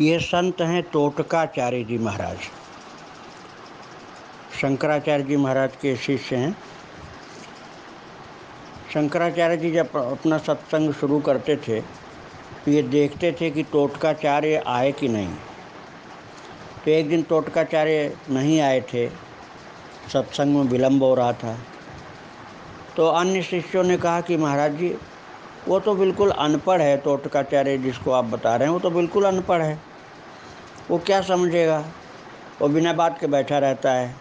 ये संत हैं टोटकाचार्य जी महाराज शंकराचार्य जी महाराज के शिष्य हैं शंकराचार्य जी जब अपना सत्संग शुरू करते थे तो ये देखते थे कि टोटकाचार्य आए कि नहीं तो एक दिन टोटकाचार्य नहीं आए थे सत्संग में विलम्ब हो रहा था तो अन्य शिष्यों ने कहा कि महाराज जी वो तो बिल्कुल अनपढ़ है टोटकाचार्य जिसको आप बता रहे हैं वो तो बिल्कुल अनपढ़ है वो क्या समझेगा वो बिना बात के बैठा रहता है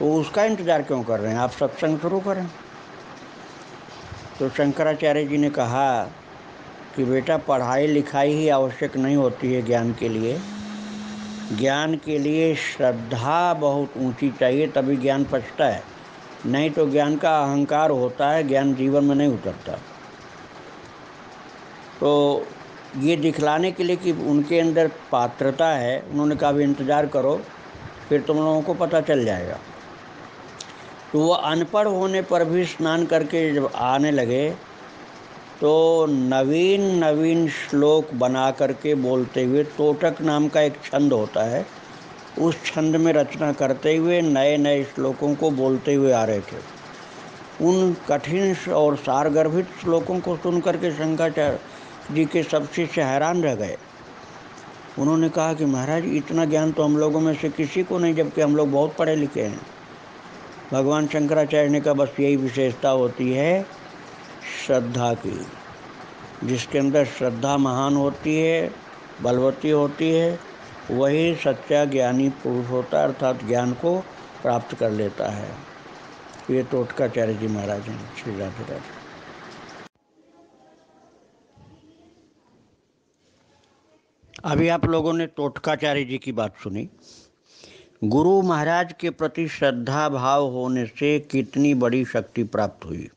वो उसका इंतज़ार क्यों कर रहे हैं आप सत्संग शुरू करें तो शंकराचार्य जी ने कहा कि बेटा पढ़ाई लिखाई ही आवश्यक नहीं होती है ज्ञान के लिए ज्ञान के लिए श्रद्धा बहुत ऊंची चाहिए तभी ज्ञान पचता है नहीं तो ज्ञान का अहंकार होता है ज्ञान जीवन में नहीं उतरता तो ये दिखलाने के लिए कि उनके अंदर पात्रता है उन्होंने कहा भी इंतज़ार करो फिर तुम लोगों को पता चल जाएगा तो वह अनपढ़ होने पर भी स्नान करके जब आने लगे तो नवीन नवीन श्लोक बना करके बोलते हुए तोटक नाम का एक छंद होता है उस छंद में रचना करते हुए नए नए श्लोकों को बोलते हुए आ रहे थे उन कठिन और सारगर्भित श्लोकों को सुन करके शंकराचार्य जी के सब शिष्य हैरान रह गए उन्होंने कहा कि महाराज इतना ज्ञान तो हम लोगों में से किसी को नहीं जबकि हम लोग बहुत पढ़े लिखे हैं भगवान शंकराचार्य ने कहा बस यही विशेषता होती है श्रद्धा की जिसके अंदर श्रद्धा महान होती है बलवती होती है वही सच्चा ज्ञानी पुरुष होता है अर्थात ज्ञान को प्राप्त कर लेता है ये टोटकाचार्य जी महाराज हैं श्री राधे राधे अभी आप लोगों ने टोटकाचार्य जी की बात सुनी गुरु महाराज के प्रति श्रद्धा भाव होने से कितनी बड़ी शक्ति प्राप्त हुई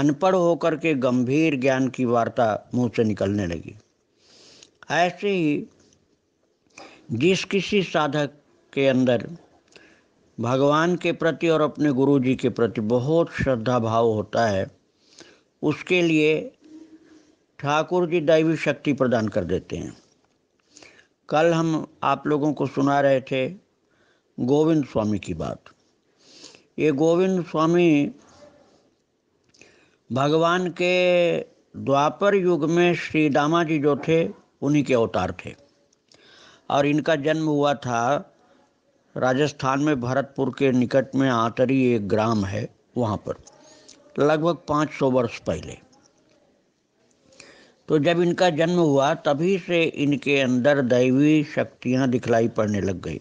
अनपढ़ होकर के गंभीर ज्ञान की वार्ता मुंह से निकलने लगी ऐसे ही जिस किसी साधक के अंदर भगवान के प्रति और अपने गुरु जी के प्रति बहुत श्रद्धा भाव होता है उसके लिए ठाकुर जी दैवी शक्ति प्रदान कर देते हैं कल हम आप लोगों को सुना रहे थे गोविंद स्वामी की बात ये गोविंद स्वामी भगवान के द्वापर युग में श्री दामा जी जो थे उन्हीं के अवतार थे और इनका जन्म हुआ था राजस्थान में भरतपुर के निकट में आतरी एक ग्राम है वहाँ पर लगभग 500 वर्ष पहले तो जब इनका जन्म हुआ तभी से इनके अंदर दैवी शक्तियाँ दिखलाई पड़ने लग गई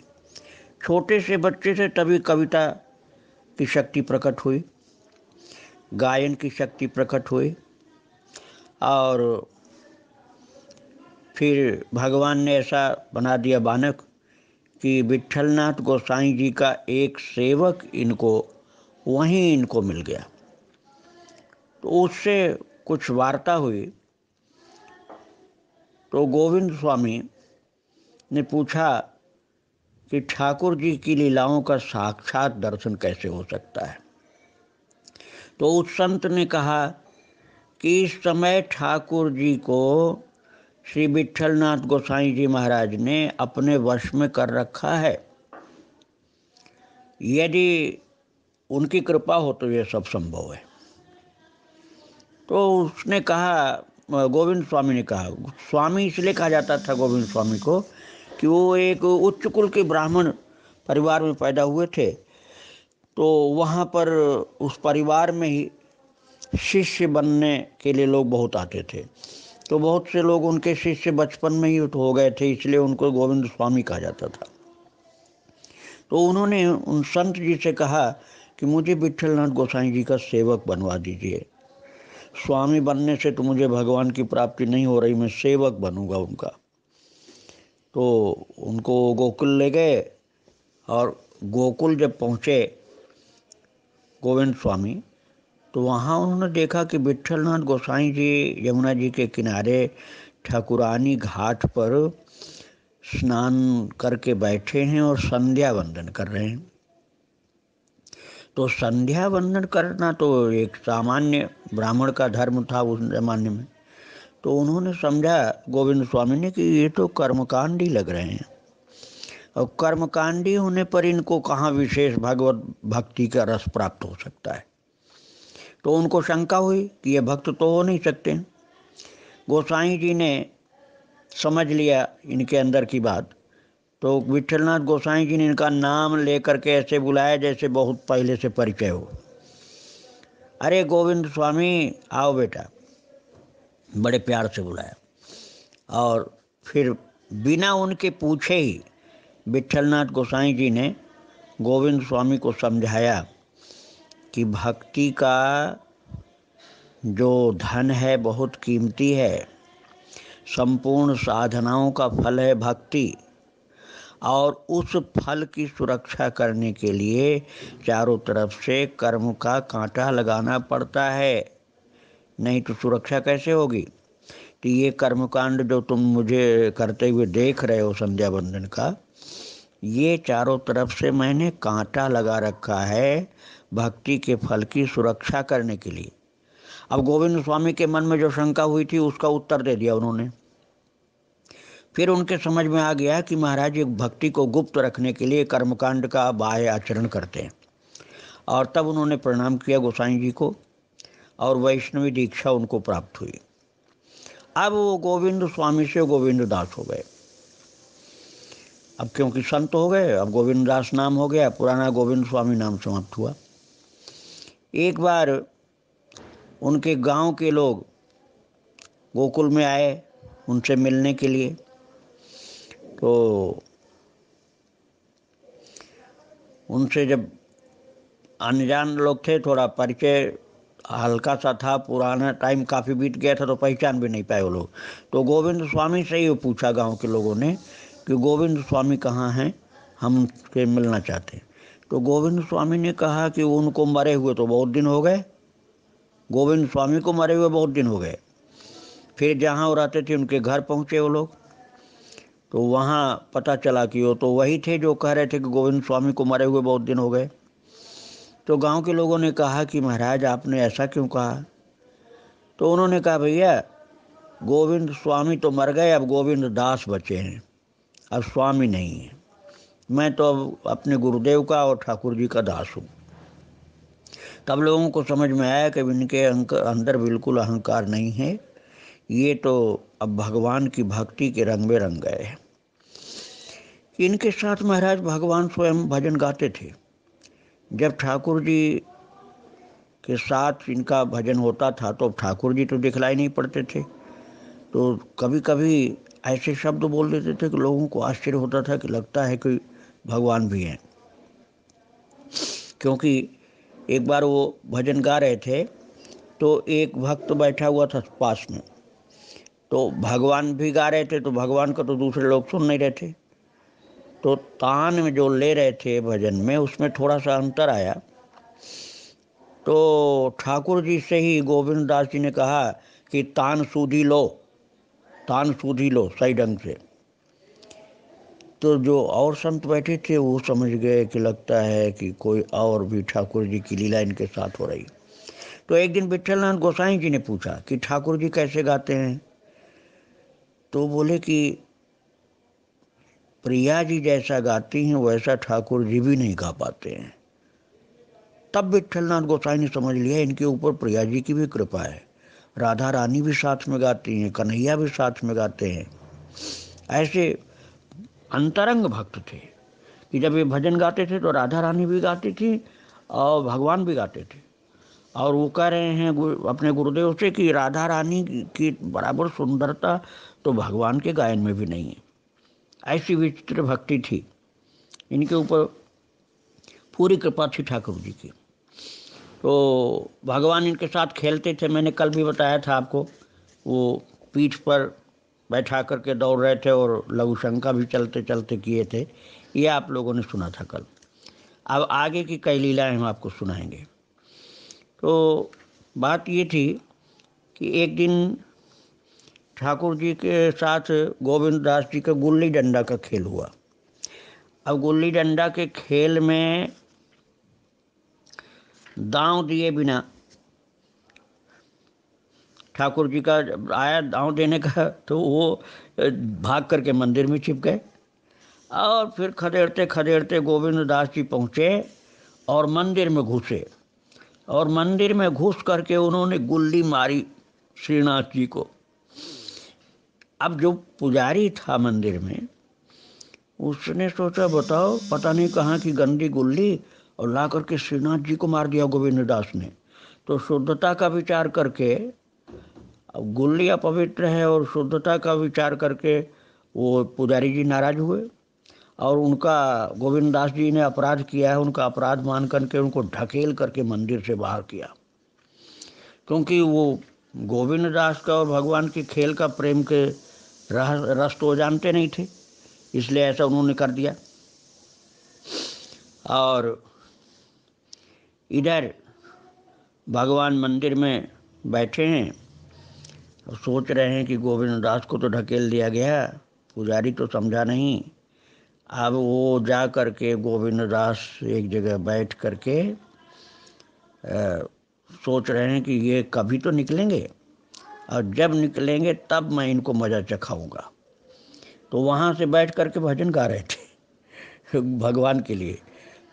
छोटे से बच्चे से तभी कविता की शक्ति प्रकट हुई गायन की शक्ति प्रकट हुई और फिर भगवान ने ऐसा बना दिया बानक कि नाथ गोसाई जी का एक सेवक इनको वहीं इनको मिल गया तो उससे कुछ वार्ता हुई तो गोविंद स्वामी ने पूछा कि ठाकुर जी की लीलाओं का साक्षात दर्शन कैसे हो सकता है तो उस संत ने कहा कि इस समय ठाकुर जी को श्री नाथ गोसाई जी महाराज ने अपने वश में कर रखा है यदि उनकी कृपा हो तो यह सब संभव है तो उसने कहा गोविंद स्वामी ने कहा स्वामी इसलिए कहा जाता था गोविंद स्वामी को कि वो एक उच्च कुल के ब्राह्मण परिवार में पैदा हुए थे तो वहाँ पर उस परिवार में ही शिष्य बनने के लिए लोग बहुत आते थे तो बहुत से लोग उनके शिष्य बचपन में ही हो गए थे इसलिए उनको गोविंद स्वामी कहा जाता था तो उन्होंने उन संत जी से कहा कि मुझे विठलनाथ गोसाई जी का सेवक बनवा दीजिए स्वामी बनने से तो मुझे भगवान की प्राप्ति नहीं हो रही मैं सेवक बनूंगा उनका तो उनको गोकुल ले गए और गोकुल जब पहुँचे गोविंद स्वामी तो वहाँ उन्होंने देखा कि नाथ गोसाई जी यमुना जी के किनारे ठाकुरानी घाट पर स्नान करके बैठे हैं और संध्या वंदन कर रहे हैं तो संध्या वंदन करना तो एक सामान्य ब्राह्मण का धर्म था उस जमाने में तो उन्होंने समझा गोविंद स्वामी ने कि ये तो कर्मकांडी लग रहे हैं और कर्मकांडी होने पर इनको कहाँ विशेष भगवत भक्ति का रस प्राप्त हो सकता है तो उनको शंका हुई कि ये भक्त तो हो नहीं सकते गोसाई जी ने समझ लिया इनके अंदर की बात तो विठलनाथ गोसाई जी ने इनका नाम लेकर के ऐसे बुलाया जैसे बहुत पहले से परिचय हो अरे गोविंद स्वामी आओ बेटा बड़े प्यार से बुलाया और फिर बिना उनके पूछे ही विठलनाथ गोसाई जी ने गोविंद स्वामी को समझाया कि भक्ति का जो धन है बहुत कीमती है संपूर्ण साधनाओं का फल है भक्ति और उस फल की सुरक्षा करने के लिए चारों तरफ से कर्म का कांटा लगाना पड़ता है नहीं तो सुरक्षा कैसे होगी तो ये कर्मकांड जो तुम मुझे करते हुए देख रहे हो संध्या बंधन का ये चारों तरफ से मैंने कांटा लगा रखा है भक्ति के फल की सुरक्षा करने के लिए अब गोविंद स्वामी के मन में जो शंका हुई थी उसका उत्तर दे दिया उन्होंने फिर उनके समझ में आ गया कि महाराज एक भक्ति को गुप्त रखने के लिए कर्मकांड का बाह्य आचरण करते हैं और तब उन्होंने प्रणाम किया गोसाई जी को और वैष्णवी दीक्षा उनको प्राप्त हुई अब वो गोविंद स्वामी से गोविंद दास हो गए अब क्योंकि संत हो गए अब गोविंद दास नाम हो गया पुराना गोविंद स्वामी नाम समाप्त हुआ एक बार उनके गांव के लोग गोकुल में आए उनसे मिलने के लिए तो उनसे जब अनजान लोग थे थोड़ा परिचय हल्का सा था पुराना टाइम काफ़ी बीत गया था तो पहचान भी नहीं पाए वो लोग तो गोविंद स्वामी से ही पूछा गांव के लोगों ने कि गोविंद स्वामी कहाँ हैं हम उनसे मिलना चाहते हैं तो गोविंद स्वामी ने कहा कि उनको मरे हुए तो बहुत दिन हो गए गोविंद स्वामी को मरे हुए बहुत दिन हो गए फिर जहाँ वो रहते थे उनके घर पहुँचे वो लोग तो वहाँ पता चला कि वो तो वही थे जो कह रहे थे कि गोविंद स्वामी को मरे हुए बहुत दिन हो गए तो गांव के लोगों ने कहा कि महाराज आपने ऐसा क्यों कहा तो उन्होंने कहा भैया गोविंद स्वामी तो मर गए अब गोविंद दास बचे हैं अब स्वामी नहीं है मैं तो अब अपने गुरुदेव का और ठाकुर जी का दास हूँ तब लोगों को समझ में आया कि इनके अंदर बिल्कुल अहंकार नहीं है ये तो अब भगवान की भक्ति के रंग में रंग गए इनके साथ महाराज भगवान स्वयं भजन गाते थे जब ठाकुर जी के साथ इनका भजन होता था तो ठाकुर जी तो दिखलाई नहीं पड़ते थे तो कभी कभी ऐसे शब्द बोल देते थे कि लोगों को आश्चर्य होता था कि लगता है कि भगवान भी हैं क्योंकि एक बार वो भजन गा रहे थे तो एक भक्त बैठा हुआ था पास में तो भगवान भी गा रहे थे तो भगवान को तो दूसरे लोग सुन नहीं रहे थे तो तान में जो ले रहे थे भजन में उसमें थोड़ा सा अंतर आया तो ठाकुर जी से ही गोविंद दास जी ने कहा कि तान सूधी लो तान सूधी लो सही ढंग से तो जो और संत बैठे थे वो समझ गए कि लगता है कि कोई और भी ठाकुर जी की लीला इनके साथ हो रही तो एक दिन विठल गोसाई जी ने पूछा कि ठाकुर जी कैसे गाते हैं तो बोले कि प्रिया जी जैसा गाती हैं वैसा ठाकुर जी भी नहीं गा पाते हैं तब नाथ गोसाई ने समझ लिया इनके ऊपर प्रिया जी की भी कृपा है राधा रानी भी साथ में गाती हैं कन्हैया भी साथ में गाते हैं ऐसे अंतरंग भक्त थे कि जब ये भजन गाते थे तो राधा रानी भी गाती थी और भगवान भी गाते थे और वो कह रहे हैं गुर, अपने गुरुदेव से कि राधा रानी की बराबर सुंदरता तो भगवान के गायन में भी नहीं है ऐसी विचित्र भक्ति थी इनके ऊपर पूरी कृपा थी ठाकुर जी की तो भगवान इनके साथ खेलते थे मैंने कल भी बताया था आपको वो पीठ पर बैठा करके दौड़ रहे थे और लघु शंका भी चलते चलते किए थे ये आप लोगों ने सुना था कल अब आगे की कई लीलाएं हम आपको सुनाएंगे तो बात ये थी कि एक दिन ठाकुर जी के साथ गोविंद दास जी का गुल्ली डंडा का खेल हुआ अब गुल्ली डंडा के खेल में दांव दिए बिना ठाकुर जी का आया दांव देने का तो वो भाग करके मंदिर में छिप गए और फिर खदेड़ते खदेड़ते गोविंद दास जी पहुँचे और मंदिर में घुसे और मंदिर में घुस करके उन्होंने गुल्ली मारी श्रीनाथ जी को अब जो पुजारी था मंदिर में उसने सोचा बताओ पता नहीं कहाँ की गंदी गुल्ली और ला करके श्रीनाथ जी को मार दिया गोविंद दास ने तो शुद्धता का विचार करके गुल्ली अपवित्र है और शुद्धता का विचार करके वो पुजारी जी नाराज हुए और उनका गोविंद दास जी ने अपराध किया है उनका अपराध मान करके उनको ढकेल करके मंदिर से बाहर किया क्योंकि वो गोविंद दास का और भगवान के खेल का प्रेम के रह, रस तो जानते नहीं थे इसलिए ऐसा उन्होंने कर दिया और इधर भगवान मंदिर में बैठे हैं और सोच रहे हैं कि गोविंद दास को तो ढकेल दिया गया पुजारी तो समझा नहीं अब वो जा कर के गोविंद दास एक जगह बैठ कर के आ, सोच रहे हैं कि ये कभी तो निकलेंगे और जब निकलेंगे तब मैं इनको मज़ा चखाऊंगा तो वहाँ से बैठ कर के भजन गा रहे थे भगवान के लिए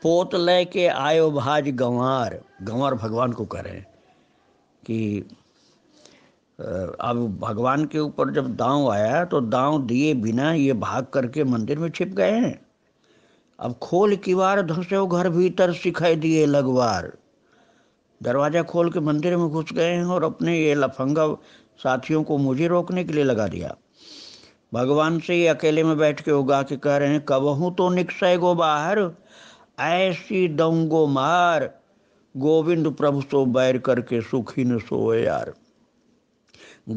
पोत ले के आयो भाज गंवार गंवार भगवान को कह रहे हैं कि अब भगवान के ऊपर जब दांव आया तो दांव दिए बिना ये भाग करके मंदिर में छिप गए हैं अब खोल किवार धसे घर भीतर सिखाई दिए लगवार दरवाज़ा खोल के मंदिर में घुस गए हैं और अपने ये लफंगा साथियों को मुझे रोकने के लिए लगा दिया भगवान से ही अकेले में बैठ के उगा के कह रहे हैं कबहूँ तो निकसय गो बाहर ऐसी दंगो मार गोविंद प्रभु सो तो बैर करके सुखी न सोए यार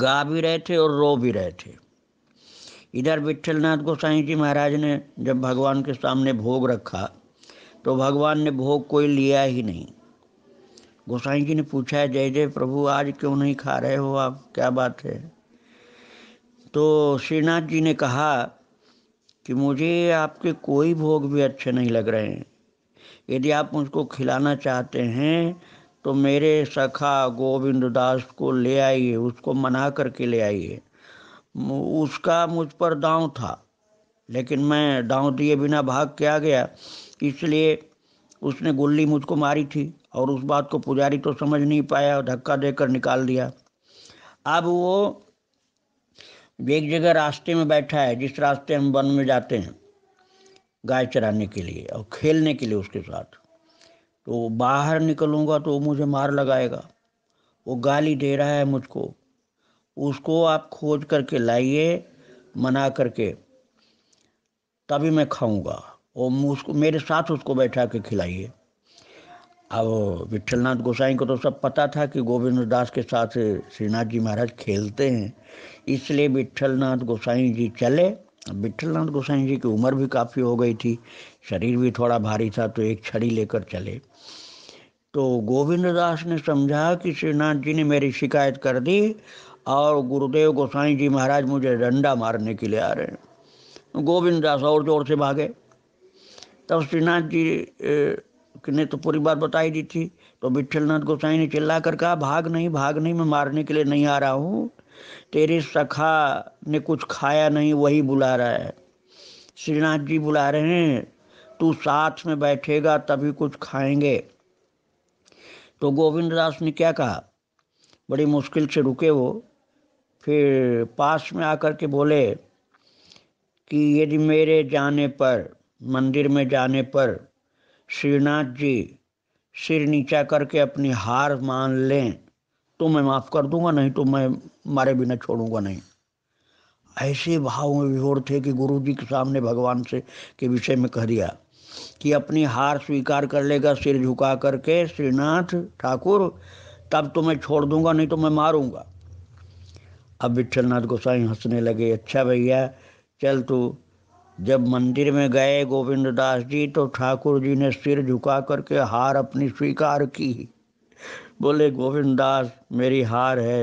गा भी रहे थे और रो भी रहे थे इधर विठलनाथ गोसाई जी महाराज ने जब भगवान के सामने भोग रखा तो भगवान ने भोग कोई लिया ही नहीं गोसाई जी ने पूछा है जय जय प्रभु आज क्यों नहीं खा रहे हो आप क्या बात है तो श्रीनाथ जी ने कहा कि मुझे आपके कोई भोग भी अच्छे नहीं लग रहे हैं यदि आप मुझको खिलाना चाहते हैं तो मेरे सखा गोविंद दास को ले आइए उसको मना करके ले आइए उसका मुझ पर दांव था लेकिन मैं दांव दिए बिना भाग के आ गया इसलिए उसने गुल्ली मुझको मारी थी और उस बात को पुजारी तो समझ नहीं पाया और धक्का देकर निकाल दिया अब वो एक जगह रास्ते में बैठा है जिस रास्ते हम वन में जाते हैं गाय चराने के लिए और खेलने के लिए उसके साथ तो बाहर निकलूँगा तो मुझे मार लगाएगा वो गाली दे रहा है मुझको उसको आप खोज करके लाइए मना करके तभी मैं खाऊंगा और उसको मेरे साथ उसको बैठा के खिलाइए अब विठलनाथ गोसाई को तो सब पता था कि गोविंद दास के साथ श्रीनाथ जी महाराज खेलते हैं इसलिए विट्ठलनाथ गोसाई जी चले विट्ठलनाथ गोसाई जी की उम्र भी काफ़ी हो गई थी शरीर भी थोड़ा भारी था तो एक छड़ी लेकर चले तो गोविंद दास ने समझा कि श्रीनाथ जी ने मेरी शिकायत कर दी और गुरुदेव गोसाई जी महाराज मुझे डंडा मारने के लिए आ रहे हैं गोविंद दास और जोर से भागे तब श्रीनाथ जी ने तो पूरी बात बताई दी थी तो नाथ गोसाई ने चिल्ला कर कहा भाग नहीं भाग नहीं मैं मारने के लिए नहीं आ रहा हूँ तेरे सखा ने कुछ खाया नहीं वही बुला रहा है श्रीनाथ जी बुला रहे हैं तू साथ में बैठेगा तभी कुछ खाएंगे तो गोविंद दास ने क्या कहा बड़ी मुश्किल से रुके वो फिर पास में आकर के बोले कि यदि मेरे जाने पर मंदिर में जाने पर श्रीनाथ जी सिर नीचा करके अपनी हार मान लें तो मैं माफ़ कर दूंगा नहीं तो मैं मारे बिना छोड़ूंगा नहीं ऐसे भाव में विहोर थे कि गुरु जी के सामने भगवान से के विषय में कह दिया कि अपनी हार स्वीकार कर लेगा सिर झुका करके श्रीनाथ ठाकुर तब तो मैं छोड़ दूंगा नहीं तो मैं मारूंगा अब विठलनाथ गोसाई हंसने लगे अच्छा भैया चल तू जब मंदिर में गए गोविंद दास जी तो ठाकुर जी ने सिर झुका करके हार अपनी स्वीकार की बोले गोविंद दास मेरी हार है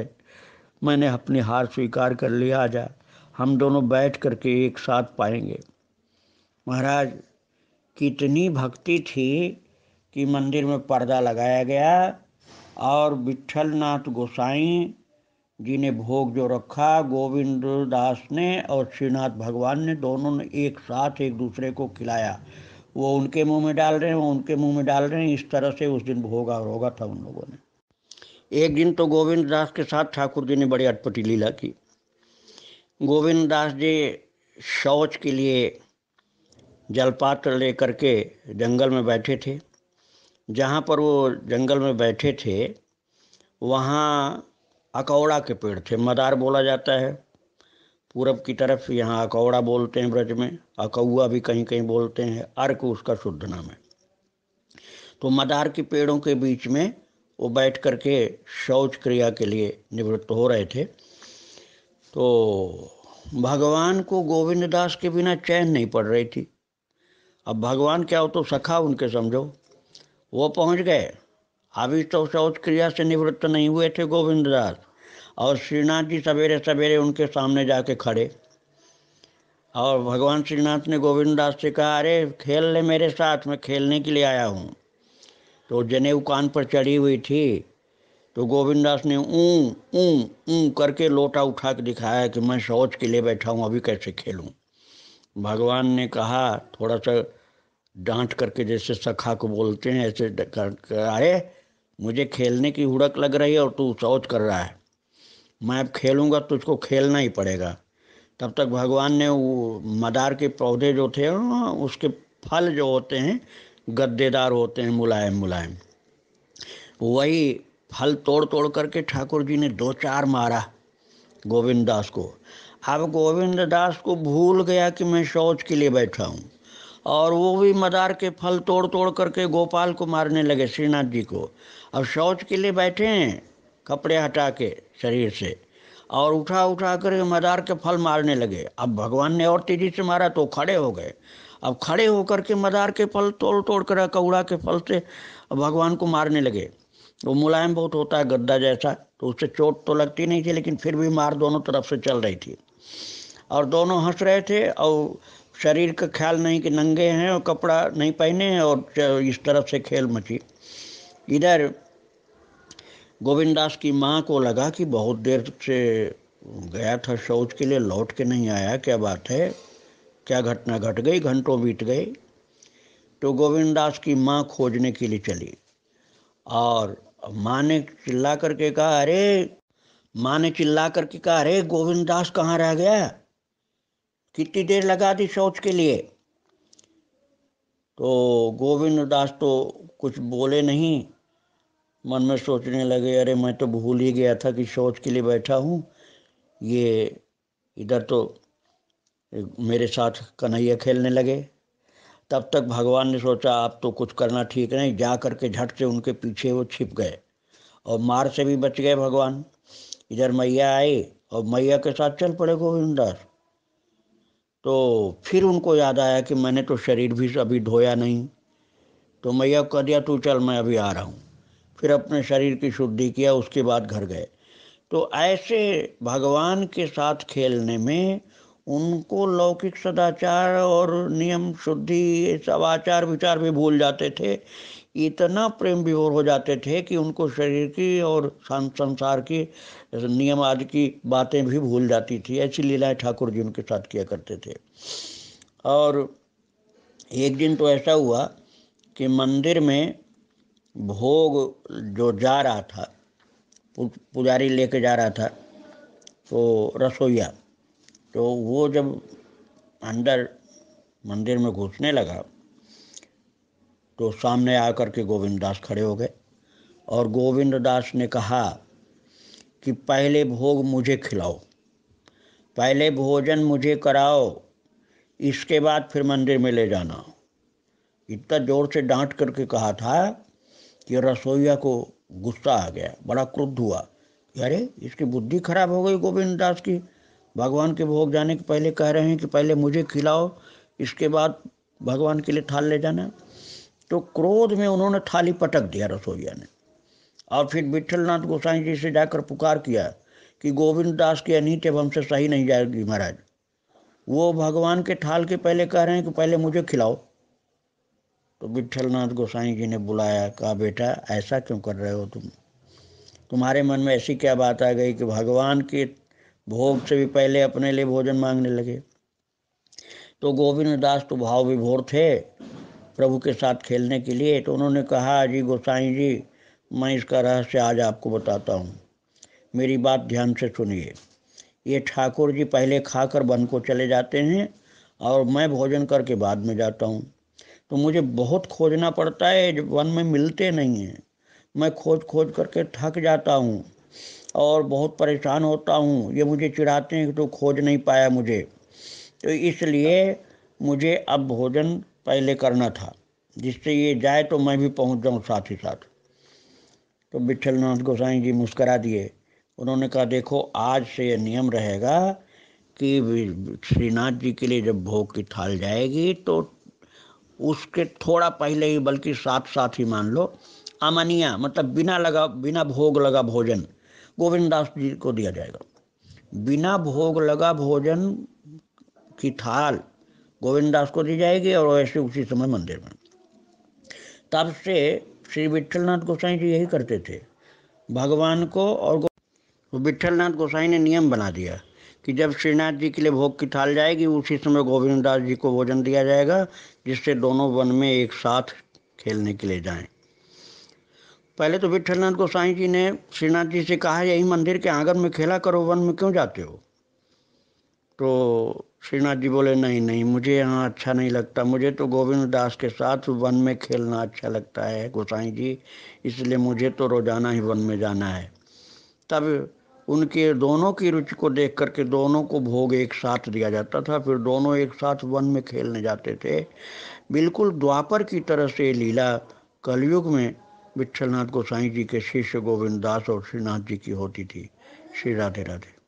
मैंने अपनी हार स्वीकार कर लिया जा हम दोनों बैठ करके एक साथ पाएंगे महाराज कितनी भक्ति थी कि मंदिर में पर्दा लगाया गया और विठल नाथ गोसाई जी ने भोग जो रखा गोविंद दास ने और श्रीनाथ भगवान ने दोनों ने एक साथ एक दूसरे को खिलाया वो उनके मुंह में डाल रहे हैं वो उनके मुंह में डाल रहे हैं इस तरह से उस दिन भोग और होगा था उन लोगों ने एक दिन तो गोविंद दास के साथ ठाकुर जी ने बड़ी अटपटी लीला की गोविंद दास जी शौच के लिए जलपात्र लेकर के जंगल में बैठे थे जहाँ पर वो जंगल में बैठे थे वहाँ अकौड़ा के पेड़ थे मदार बोला जाता है पूरब की तरफ यहाँ अकौड़ा बोलते हैं ब्रज में अकौआ भी कहीं कहीं बोलते हैं अर्क उसका शुद्ध नाम है तो मदार के पेड़ों के बीच में वो बैठ करके शौच क्रिया के लिए निवृत्त हो रहे थे तो भगवान को गोविंद दास के बिना चैन नहीं पड़ रही थी अब भगवान क्या हो तो सखा उनके समझो वो पहुंच गए अभी तो शौच क्रिया से निवृत्त नहीं हुए थे गोविंद दास और श्रीनाथ जी सवेरे सवेरे उनके सामने जाके खड़े और भगवान श्रीनाथ ने गोविंद दास से कहा अरे खेल ले मेरे साथ मैं खेलने के लिए आया हूँ तो जनेऊ कान पर चढ़ी हुई थी तो गोविंद दास ने ऊँ ऊँ ऊँ करके लोटा उठा के दिखाया कि मैं शौच के लिए बैठा हूँ अभी कैसे खेलूँ भगवान ने कहा थोड़ा सा डांट करके जैसे सखा को बोलते हैं ऐसे अरे मुझे खेलने की हुड़क लग रही है और तू शौच कर रहा है मैं अब खेलूँगा तुझको खेलना ही पड़ेगा तब तक भगवान ने वो मदार के पौधे जो थे हाँ, उसके फल जो होते हैं गद्देदार होते हैं मुलायम मुलायम वही फल तोड़ तोड़ करके ठाकुर जी ने दो चार मारा गोविंद दास को अब गोविंद दास को भूल गया कि मैं शौच के लिए बैठा हूँ और वो भी मदार के फल तोड़ तोड़ करके गोपाल को मारने लगे श्रीनाथ जी को अब शौच के लिए बैठे हैं कपड़े हटा के शरीर से और उठा उठा कर मदार के फल मारने लगे अब भगवान ने और तेजी से मारा तो खड़े हो गए अब खड़े होकर के मदार के फल तोड़ तोड़ कर कौड़ा के फल से भगवान को मारने लगे वो मुलायम बहुत होता है गद्दा जैसा तो उससे चोट तो लगती नहीं थी लेकिन फिर भी मार दोनों तरफ से चल रही थी और दोनों हंस रहे थे और शरीर का ख्याल नहीं कि नंगे हैं और कपड़ा नहीं पहने हैं और इस तरफ से खेल मची इधर गोविंद दास की माँ को लगा कि बहुत देर से गया था शौच के लिए लौट के नहीं आया क्या बात है क्या घटना घट गई घंटों बीत गई तो गोविंद दास की माँ खोजने के लिए चली और माँ ने चिल्ला करके कहा अरे माँ ने चिल्ला करके कहा अरे गोविंद दास कहाँ रह गया कितनी देर लगा दी सोच के लिए तो गोविंद दास तो कुछ बोले नहीं मन में सोचने लगे अरे मैं तो भूल ही गया था कि शौच के लिए बैठा हूँ ये इधर तो मेरे साथ कन्हैया खेलने लगे तब तक भगवान ने सोचा आप तो कुछ करना ठीक नहीं जा करके झट से उनके पीछे वो छिप गए और मार से भी बच गए भगवान इधर मैया आई और मैया के साथ चल पड़े गोविंद दास तो फिर उनको याद आया कि मैंने तो शरीर भी अभी धोया नहीं तो मैया कह दिया तू चल मैं अभी आ रहा हूँ फिर अपने शरीर की शुद्धि किया उसके बाद घर गए तो ऐसे भगवान के साथ खेलने में उनको लौकिक सदाचार और नियम शुद्धि सब आचार विचार भी भूल जाते थे इतना प्रेम विभोर हो जाते थे कि उनको शरीर की और संसार की नियम आदि की बातें भी भूल जाती थी ऐसी लीलाएं ठाकुर जी उनके साथ किया करते थे और एक दिन तो ऐसा हुआ कि मंदिर में भोग जो जा रहा था पुजारी लेके जा रहा था तो रसोईया तो वो जब अंदर मंदिर में घुसने लगा तो सामने आकर के गोविंद दास खड़े हो गए और गोविंद दास ने कहा कि पहले भोग मुझे खिलाओ पहले भोजन मुझे कराओ इसके बाद फिर मंदिर में ले जाना इतना ज़ोर से डांट करके कहा था कि रसोईया को गुस्सा आ गया बड़ा क्रुद्ध हुआ अरे इसकी बुद्धि खराब हो गई गोविंद दास की भगवान के भोग जाने के पहले कह रहे हैं कि पहले मुझे खिलाओ इसके बाद भगवान के लिए थाल ले जाना तो क्रोध में उन्होंने थाली पटक दिया रसोईया ने और फिर विठलनाथ गोसाई जी से जाकर पुकार किया कि गोविंद दास की अनित अब हमसे सही नहीं जाएगी महाराज वो भगवान के थाल के पहले कह रहे हैं कि पहले मुझे खिलाओ तो विठलनाथ गोसाई जी ने बुलाया कहा बेटा ऐसा क्यों कर रहे हो तुम तुम्हारे मन में ऐसी क्या बात आ गई कि भगवान के भोग से भी पहले अपने लिए भोजन मांगने लगे तो गोविंद दास तो भाव विभोर थे प्रभु के साथ खेलने के लिए तो उन्होंने कहा जी गोसाई जी मैं इसका रहस्य आज आपको बताता हूँ मेरी बात ध्यान से सुनिए ये ठाकुर जी पहले खाकर वन को चले जाते हैं और मैं भोजन करके बाद में जाता हूँ तो मुझे बहुत खोजना पड़ता है जब वन में मिलते नहीं हैं मैं खोज खोज करके थक जाता हूँ और बहुत परेशान होता हूँ ये मुझे चिढ़ाते हैं कि तो खोज नहीं पाया मुझे तो इसलिए मुझे अब भोजन पहले करना था जिससे ये जाए तो मैं भी पहुंच जाऊं साथ ही साथ तो बिठल नाथ गोसाई जी मुस्करा दिए उन्होंने कहा देखो आज से ये नियम रहेगा कि श्रीनाथ जी के लिए जब भोग की थाल जाएगी तो उसके थोड़ा पहले ही बल्कि साथ साथ ही मान लो अमनिया मतलब बिना लगा बिना भोग लगा भोजन गोविंद दास जी को दिया जाएगा बिना भोग लगा भोजन की थाल गोविंद दास को दी जाएगी और ऐसे उसी समय मंदिर में तब से श्री नाथ गोसाई जी यही करते थे भगवान को और नाथ गोसाई ने नियम बना दिया कि जब श्रीनाथ जी के लिए भोग की थाल जाएगी उसी समय गोविंद दास जी को भोजन दिया जाएगा जिससे दोनों वन में एक साथ खेलने के लिए जाएं पहले तो नाथ गोसाई जी ने श्रीनाथ जी से कहा यही मंदिर के आंगन में खेला करो वन में क्यों जाते हो तो श्रीनाथ जी बोले नहीं नहीं मुझे यहाँ अच्छा नहीं लगता मुझे तो गोविंद दास के साथ वन में खेलना अच्छा लगता है गोसाई जी इसलिए मुझे तो रोज़ाना ही वन में जाना है तब उनके दोनों की रुचि को देख करके दोनों को भोग एक साथ दिया जाता था फिर दोनों एक साथ वन में खेलने जाते थे बिल्कुल द्वापर की तरह से लीला कलयुग में विट्ठलनाथ गोसाई जी के शिष्य गोविंद दास और श्रीनाथ जी की होती थी श्री राधे राधे